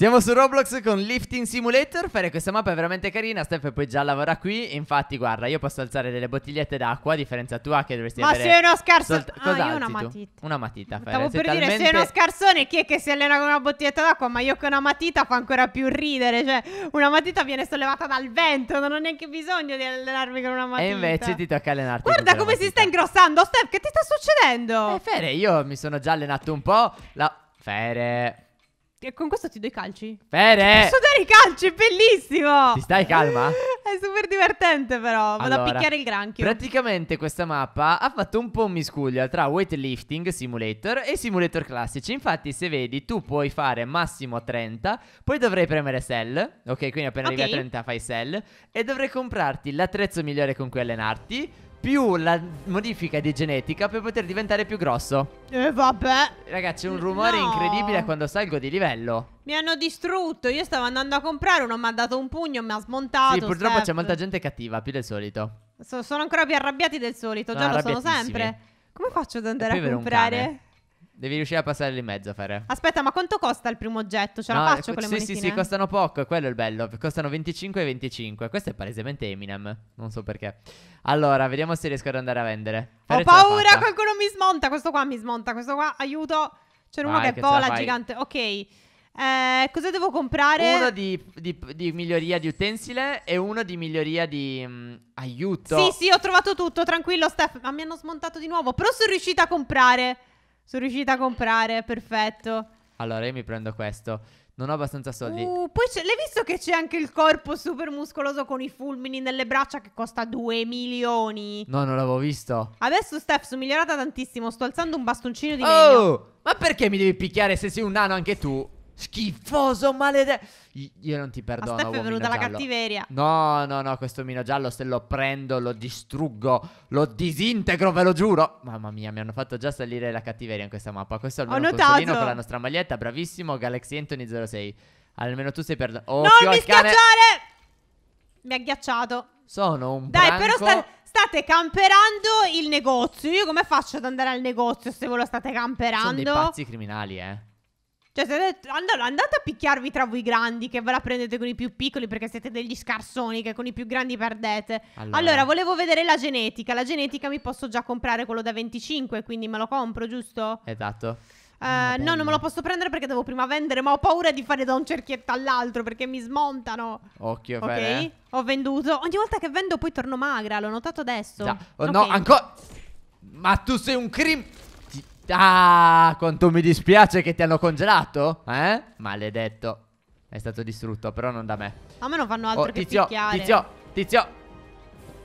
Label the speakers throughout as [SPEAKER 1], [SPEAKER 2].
[SPEAKER 1] Siamo su Roblox con Lifting Simulator Fare questa mappa è veramente carina Steph poi già lavora qui Infatti guarda io posso alzare delle bottigliette d'acqua A differenza tua che dovresti Ma avere Ma sei uno scarso Cosa ah, io una matita tu? Una matita Stavo per talmente... dire sei uno
[SPEAKER 2] scarsone Chi è che si allena con una bottiglietta d'acqua Ma io con una matita fa ancora più ridere Cioè una matita viene sollevata dal vento Non ho neanche bisogno di allenarmi con una matita E invece ti
[SPEAKER 1] tocca allenarti Guarda come
[SPEAKER 2] si sta ingrossando Steph che ti sta succedendo? Eh Fere
[SPEAKER 1] io mi sono già allenato un po' La... Fere
[SPEAKER 2] con questo ti do i calci? Bene! Ti posso dare i calci, è bellissimo! Ti stai calma? È super divertente però, vado allora, a picchiare il granchio.
[SPEAKER 1] Praticamente questa mappa ha fatto un po' un miscuglio tra weightlifting simulator e simulator classici. Infatti se vedi tu puoi fare massimo 30, poi dovrei premere sell, ok? Quindi appena okay. arrivi a 30 fai sell e dovrei comprarti l'attrezzo migliore con cui allenarti più la modifica di genetica per poter diventare più grosso.
[SPEAKER 2] E eh, vabbè. Ragazzi,
[SPEAKER 1] un eh, rumore no. incredibile quando salgo di livello.
[SPEAKER 2] Mi hanno distrutto. Io stavo andando a comprare, uno mi ha dato un pugno, mi ha smontato. Sì, purtroppo Steph. c'è molta
[SPEAKER 1] gente cattiva, più del solito.
[SPEAKER 2] So, sono ancora più arrabbiati del solito, sono già lo sono sempre. Come faccio ad andare a comprare?
[SPEAKER 1] Devi riuscire a passare lì in mezzo, Fare.
[SPEAKER 2] Aspetta, ma quanto costa il primo oggetto? Ce no, la faccio eh, con le sì, monetine? Sì, sì, costano
[SPEAKER 1] poco, quello è il bello. Costano 25 e 25. Questo è palesemente Eminem, non so perché. Allora, vediamo se riesco ad andare a vendere. Fare Ho paura, qualcuno
[SPEAKER 2] mi smonta, questo qua mi smonta, questo qua, aiuto. C'è uno che, che vola gigante. Ok. Eh, cosa devo comprare? Uno
[SPEAKER 1] di, di, di, miglioria di utensile e uno di miglioria di mh, mm, aiuto. Sì, sì,
[SPEAKER 2] ho trovato tutto, tranquillo, Steph. Ma mi hanno smontato di nuovo. Però sono riuscita a comprare. Sono riuscita a comprare, perfetto.
[SPEAKER 1] Allora io mi prendo questo. Non ho abbastanza soldi. Uh,
[SPEAKER 2] poi l'hai visto che c'è anche il corpo super muscoloso con i fulmini nelle braccia che costa 2 milioni? No,
[SPEAKER 1] non l'avevo visto.
[SPEAKER 2] Adesso, Steph, sono migliorata tantissimo. Sto alzando un bastoncino di oh, legno. Oh, ma perché mi devi picchiare se sei un nano anche tu? schifoso, maledetto.
[SPEAKER 1] Io non ti perdono. A Steph è venuta la cattiveria. No, no, no, questo mino giallo se lo prendo, lo distruggo, lo disintegro, ve lo giuro. Mamma mia, mi hanno fatto già salire la cattiveria in questa mappa. Questo è il mio cattolino con la nostra maglietta, bravissimo, Galaxy Anthony 06. Almeno tu sei perdono. Oh, non mi
[SPEAKER 2] schiacciare! Mi ha ghiacciato.
[SPEAKER 1] Sono un Dai, branco... però sta...
[SPEAKER 2] State camperando il negozio. Io come faccio ad andare al negozio se voi lo state camperando? Sono dei pazzi
[SPEAKER 1] criminali, eh.
[SPEAKER 2] Cioè, andate a picchiarvi tra voi grandi che ve la prendete con i più piccoli perché siete degli scarsoni che con i più grandi perdete. Allora, allora volevo vedere la genetica. La genetica mi posso già comprare quello da 25, quindi me lo compro, giusto? Esatto. Uh, ah, no, non me lo posso prendere perché devo prima vendere, ma ho paura di fare da un cerchietto all'altro perché mi smontano.
[SPEAKER 1] Occhio, ok. Per,
[SPEAKER 2] Ho venduto. Ogni volta che vendo poi torno magra, l'ho notato adesso. Già. Oh, okay. No, ancora.
[SPEAKER 1] Ma tu sei un crim. Ah, quanto mi dispiace che ti hanno congelato, eh? Maledetto. È stato distrutto, però non da me.
[SPEAKER 2] A me non fanno altro oh, tizio, che picchiare. Tizio,
[SPEAKER 1] tizio.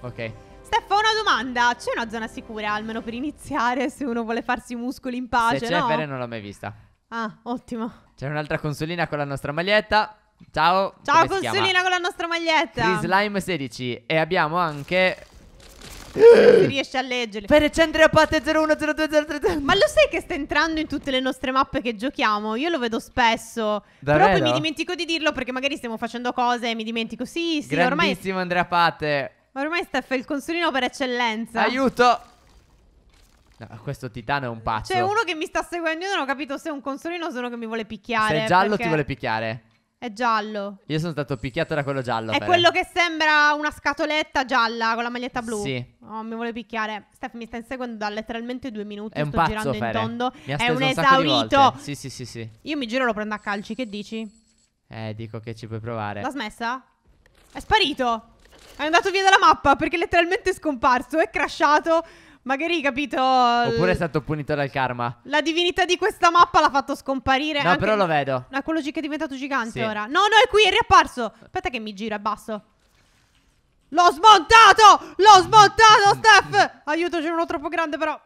[SPEAKER 1] Ok.
[SPEAKER 2] Stefano, una domanda. C'è una zona sicura, almeno per iniziare, se uno vuole farsi i muscoli in pace, Se c'è, no? Fere
[SPEAKER 1] non l'ho mai vista.
[SPEAKER 2] Ah, ottimo.
[SPEAKER 1] C'è un'altra consolina con la nostra maglietta. Ciao. Ciao, consolina
[SPEAKER 2] con la nostra maglietta. Free Slime
[SPEAKER 1] 16. E abbiamo anche
[SPEAKER 2] eh. si riesce a leggere. Per Cendrea Pate 010203. Ma lo sai che sta entrando in tutte le nostre mappe che giochiamo? Io lo vedo spesso. Davvero? Però poi mi dimentico di dirlo perché magari stiamo facendo cose e mi dimentico. Sì, sì, ormai.
[SPEAKER 1] Andrea Pate.
[SPEAKER 2] Ma ormai Steph è il consulino per eccellenza. Aiuto!
[SPEAKER 1] No, questo titano è un pazzo. C'è uno
[SPEAKER 2] che mi sta seguendo. Io non ho capito se è un consolino o se uno che mi vuole picchiare. Se è giallo, perché... ti vuole picchiare. È giallo.
[SPEAKER 1] Io sono stato picchiato da quello giallo. È però. quello
[SPEAKER 2] che sembra una scatoletta gialla con la maglietta blu. Sì. Oh, mi vuole picchiare. Steph mi sta inseguendo da letteralmente due minuti. È un sto pazzo, girando Fere. in tondo. È un, un esaurito. Sì, sì, sì, sì. Io mi giro e lo prendo a calci. Che dici?
[SPEAKER 1] Eh, dico che ci puoi provare. L'ha
[SPEAKER 2] smessa? È sparito. È andato via dalla mappa perché letteralmente è scomparso. È crashato. Magari hai capito. Oppure è
[SPEAKER 1] stato punito dal karma.
[SPEAKER 2] La divinità di questa mappa l'ha fatto scomparire. No, anche... però lo vedo. Ma quello che è diventato gigante sì. ora. No, no, è qui, è riapparso. Aspetta che mi giro è basso. L'ho smontato! L'ho smontato, Steph! Aiuto, c'è uno troppo grande, però.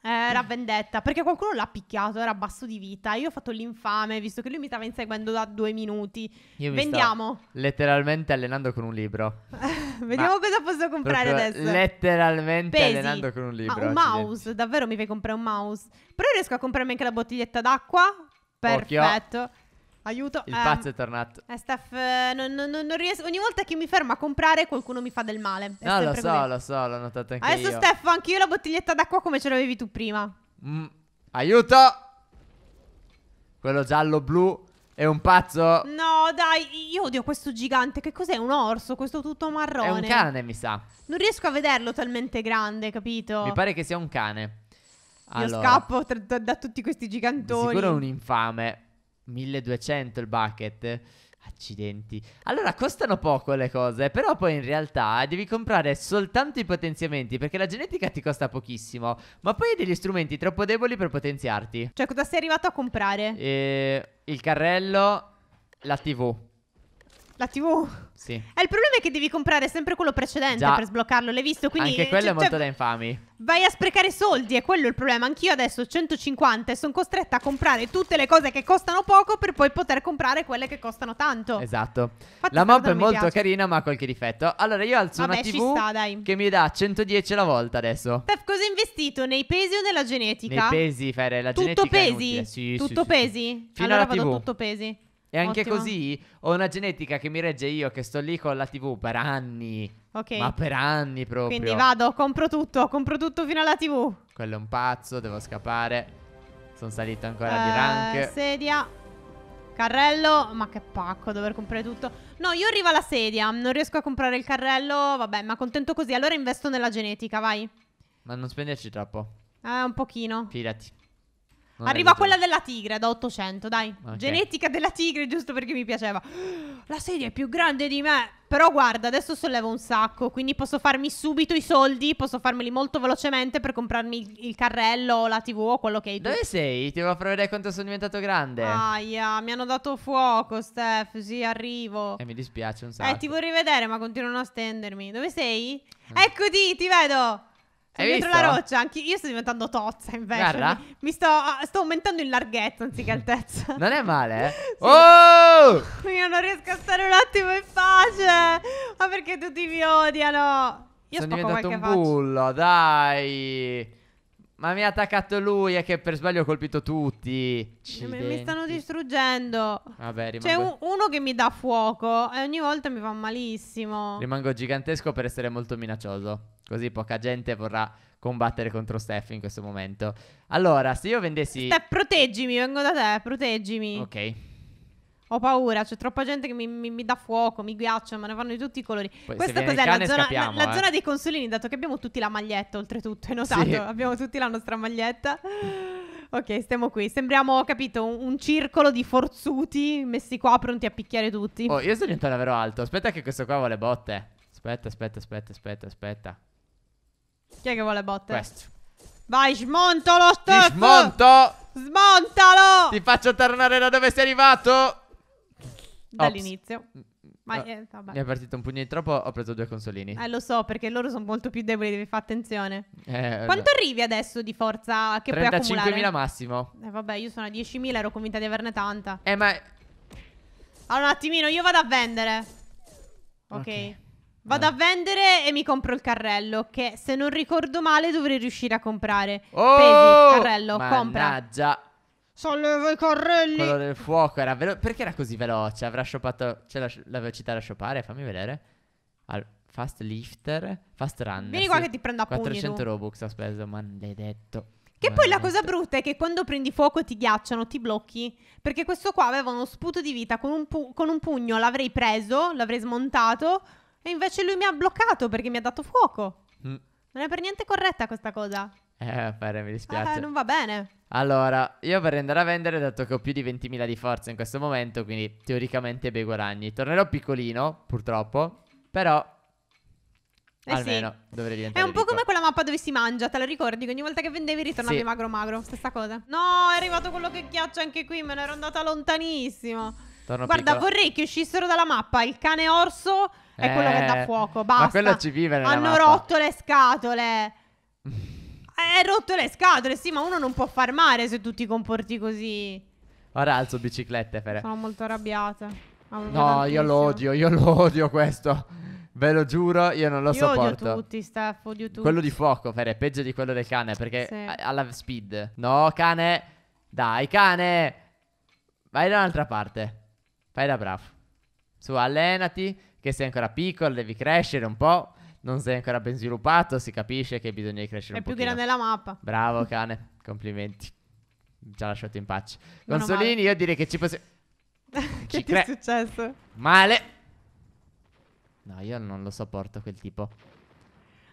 [SPEAKER 2] Eh, era vendetta, perché qualcuno l'ha picchiato, era basso di vita. Io ho fatto l'infame, visto che lui mi stava inseguendo da due minuti. Io Vendiamo. Mi
[SPEAKER 1] sto letteralmente allenando con un libro.
[SPEAKER 2] Vediamo Ma cosa posso comprare adesso.
[SPEAKER 1] Letteralmente Pesi. allenando con un libro. Ma un
[SPEAKER 2] mouse, davvero mi fai comprare un mouse? Però riesco a comprarmi anche la bottiglietta d'acqua? Perfetto. Occhio. Aiuto. Il um, pazzo ehm, è tornato. Eh, Steph, non, non, non, riesco. Ogni volta che mi fermo a comprare, qualcuno mi fa del male. È no, lo so, così.
[SPEAKER 1] lo so, l'ho notato anche Adesso, io. Steph,
[SPEAKER 2] anche io la bottiglietta d'acqua come ce l'avevi tu prima.
[SPEAKER 1] Mm, aiuto. Quello giallo-blu è un pazzo?
[SPEAKER 2] No, dai, io odio questo gigante. Che cos'è? Un orso? Questo tutto marrone. È un cane, mi sa. Non riesco a vederlo talmente grande, capito? Mi
[SPEAKER 1] pare che sia un cane. Allora, io scappo
[SPEAKER 2] da tutti questi gigantoni. Sicuro è un
[SPEAKER 1] infame. 1200 il bucket. Accidenti. Allora costano poco le cose, però poi in realtà devi comprare soltanto i potenziamenti perché la genetica ti costa pochissimo, ma poi hai degli strumenti troppo deboli per potenziarti.
[SPEAKER 2] Cioè, cosa sei arrivato a comprare?
[SPEAKER 1] E... Eh, il carrello, la TV. La TV. Sì. Eh,
[SPEAKER 2] il problema è che devi comprare sempre quello precedente Già. per sbloccarlo, l'hai visto? Quindi, Anche quello cioè, è molto da cioè, infami. Vai a sprecare soldi, è quello il problema. Anch'io adesso ho 150 e sono costretta a comprare tutte le cose che costano poco per poi poter comprare quelle che costano tanto.
[SPEAKER 1] Esatto. Infatti, la mappa è molto piace. carina, ma ha qualche difetto. Allora io alzo Vabbè, una TV sta, che mi dà 110 alla volta adesso.
[SPEAKER 2] Tef, cosa hai investito? Nei pesi o nella genetica? Nei
[SPEAKER 1] pesi, Fere, la tutto genetica pesi? Sì, tutto sì, pesi? Sì, tutto Fino allora alla vado TV. tutto
[SPEAKER 2] pesi. E anche Ottimo. così
[SPEAKER 1] ho una genetica che mi regge io, che sto lì con la TV per anni. Ok. Ma per anni proprio. Quindi vado,
[SPEAKER 2] compro tutto, compro tutto fino alla TV.
[SPEAKER 1] Quello è un pazzo, devo scappare. Sono salito ancora eh, di rank.
[SPEAKER 2] Sedia. Carrello, ma che pacco dover comprare tutto. No, io arrivo alla sedia, non riesco a comprare il carrello, vabbè, ma contento così. Allora investo nella genetica, vai.
[SPEAKER 1] Ma non spenderci troppo.
[SPEAKER 2] Eh, un pochino.
[SPEAKER 1] Fidati. Non Arriva quella
[SPEAKER 2] della tigre da 800, dai. Okay. Genetica della tigre, giusto perché mi piaceva. La sedia è più grande di me. Però guarda, adesso sollevo un sacco, quindi posso farmi subito i soldi, posso farmeli molto velocemente per comprarmi il, carrello o la tv o quello che hai tu. Dove sei? Ti devo far vedere quanto sono diventato grande. Aia, mi hanno dato fuoco, Steph, sì, arrivo. E eh, mi dispiace un sacco. Eh, ti vorrei vedere, ma continuano a stendermi. Dove sei? Mm. Eccoti, ti vedo.
[SPEAKER 1] Sono Hai la roccia,
[SPEAKER 2] anche io sto diventando tozza invece. Mi, mi sto, ah, sto, aumentando in larghezza anziché altezza. Non è male, eh? sì. Oh! Io non riesco a stare un attimo in pace. Ma perché tutti mi odiano? Io sono diventato un faccia.
[SPEAKER 1] bullo, dai. Ma mi ha attaccato lui e che per sbaglio ho colpito tutti. Cidenti. Eh, mi stanno
[SPEAKER 2] distruggendo.
[SPEAKER 1] Vabbè, rimango... C'è un,
[SPEAKER 2] uno che mi dà fuoco e ogni volta mi fa malissimo.
[SPEAKER 1] Rimango gigantesco per essere molto minaccioso. Così poca gente vorrà combattere contro Steph in questo momento. Allora, se io vendessi... Steph,
[SPEAKER 2] proteggimi, vengo da te, proteggimi. Ok. Ho paura, c'è troppa gente che mi, mi, mi dà fuoco, mi ghiaccia, ma ne vanno di tutti i colori. Poi, Questa cos'è la, zona, scapiamo, la, la eh. zona dei consolini, dato che abbiamo tutti la maglietta, oltretutto, hai notato? Sì. Abbiamo tutti la nostra maglietta. ok, stiamo qui. Sembriamo, ho capito, un, un, circolo di forzuti messi qua pronti a picchiare tutti. Oh, io sono
[SPEAKER 1] diventato davvero alto. Aspetta che questo qua vuole botte. Aspetta, aspetta, aspetta, aspetta, aspetta.
[SPEAKER 2] Chi è che vuole botte? Questo. Vai, smontalo, stuff! smonto! Smontalo! Ti faccio tornare da dove sei arrivato! dall'inizio. Ops. Mm, ma, mm, eh, Mi è
[SPEAKER 1] partito un pugno di troppo, ho preso due consolini.
[SPEAKER 2] Eh, lo so, perché loro sono molto più deboli, devi fare attenzione. Eh, Quanto arrivi adesso di forza che 35. puoi accumulare? 35.000 massimo. Eh, vabbè, io sono a 10.000, ero convinta di averne tanta. Eh, ma... Allora, un attimino, io vado a vendere. Ok. okay. Vado ah. a vendere e mi compro il carrello, che se non ricordo male dovrei riuscire a comprare. Oh! Pesi, carrello, Mannaggia. compra. Solleva i correlli Quello
[SPEAKER 1] del fuoco era velo- Perché era così veloce? Avrà scioppato. C'è la, la velocità da sciopare? Fammi vedere. Al- fast lifter. Fast runner. Vieni qua sì. che ti prendo a 400 pugni, tu. Robux ha speso. Maledetto.
[SPEAKER 2] Che poi la cosa brutta è che quando prendi fuoco ti ghiacciano, ti blocchi. Perché questo qua aveva uno sputo di vita. Con un, pu- con un, pugno l'avrei preso, l'avrei smontato. E invece lui mi ha bloccato perché mi ha dato fuoco. Mm. Non è per niente corretta questa cosa.
[SPEAKER 1] Eh, pare, mi dispiace. Eh, non va bene. Allora, io per andare a vendere, dato che ho più di 20.000 di forza in questo momento, quindi teoricamente bei guadagni. Tornerò piccolino, purtroppo, però... Eh almeno sì. dovrei diventare. È un po' ricco. come
[SPEAKER 2] quella mappa dove si mangia, te la ricordi? ogni volta che vendevi ritornavi sì. magro magro, stessa cosa. No, è arrivato quello che ghiaccia anche qui, me ne ero andata lontanissimo. Torno Guarda, piccolo. vorrei che uscissero dalla mappa il cane orso è eh, quello che dà eh, fuoco, basta. Ma quello ci vive nella Hanno mappa. rotto le scatole. Hai rotto le scatole, sì, ma uno non può far male se tu ti comporti così.
[SPEAKER 1] Ora alzo biciclette, Fere. Sono
[SPEAKER 2] molto arrabbiata. Ah, no, io lo
[SPEAKER 1] odio, io lo odio questo. Ve lo giuro, io non lo io sopporto. odio
[SPEAKER 2] tutti, Steph, odio tutti. Quello di
[SPEAKER 1] fuoco, Fere, è peggio di quello del cane, perché sì. alla speed. No, cane. Dai, cane. Vai da un'altra parte. Fai da bravo. Su, allenati, che sei ancora piccolo, devi crescere un po' non sei ancora ben sviluppato, si capisce che bisogna crescere È un po'. È più grande la mappa. Bravo cane, complimenti. Ci ha lasciato in pace.
[SPEAKER 2] Consolini, io direi che ci possiamo... che ci ti è successo?
[SPEAKER 1] Male. No, io non lo sopporto quel tipo.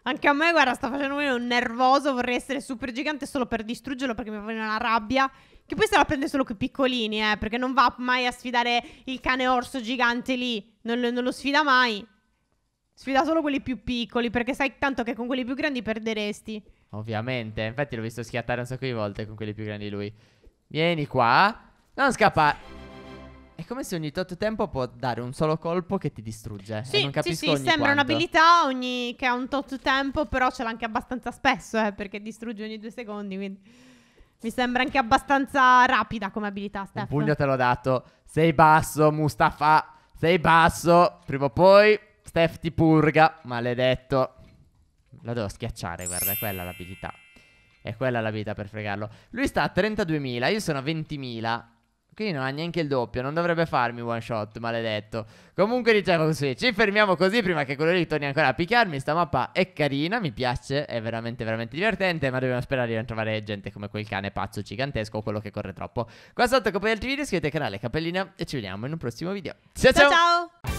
[SPEAKER 2] Anche a me, guarda, sta facendo venire un nervoso, vorrei essere super gigante solo per distruggerlo perché mi fa una rabbia. Che poi se la prende solo con i piccolini, eh, perché non va mai a sfidare il cane orso gigante lì, non, non lo sfida mai. Sfida solo quelli più piccoli, perché sai tanto che con quelli più grandi perderesti.
[SPEAKER 1] Ovviamente, infatti l'ho visto schiattare un sacco di volte con quelli più grandi di lui. Vieni qua. Non scappare. È come se ogni tot tempo può dare un solo colpo che ti distrugge. Sì, sì, sì sembra un'abilità
[SPEAKER 2] che ha un tot tempo, però ce l'ha anche abbastanza spesso, eh, perché distrugge ogni due secondi, quindi... Mi sembra anche abbastanza rapida come abilità, Steph. Un pugno
[SPEAKER 1] te l'ho dato. Sei basso, Mustafa. Sei basso. Prima o poi Steph ti purga, maledetto. La devo schiacciare, guarda, è quella l'abilità. È quella l'abilità per fregarlo. Lui sta a 32.000, io sono a 20.000. Quindi non ha neanche il doppio, non dovrebbe farmi one shot, maledetto. Comunque diciamo così, ci fermiamo così prima che quello lì torni ancora a picchiarmi. Sta mappa è carina, mi piace, è veramente veramente divertente, ma dobbiamo sperare di non trovare gente come quel cane pazzo gigantesco o quello che corre troppo. Qua sotto come altri video, iscrivetevi al canale, cappellina e ci vediamo in un prossimo video.
[SPEAKER 2] ciao! ciao! ciao. ciao.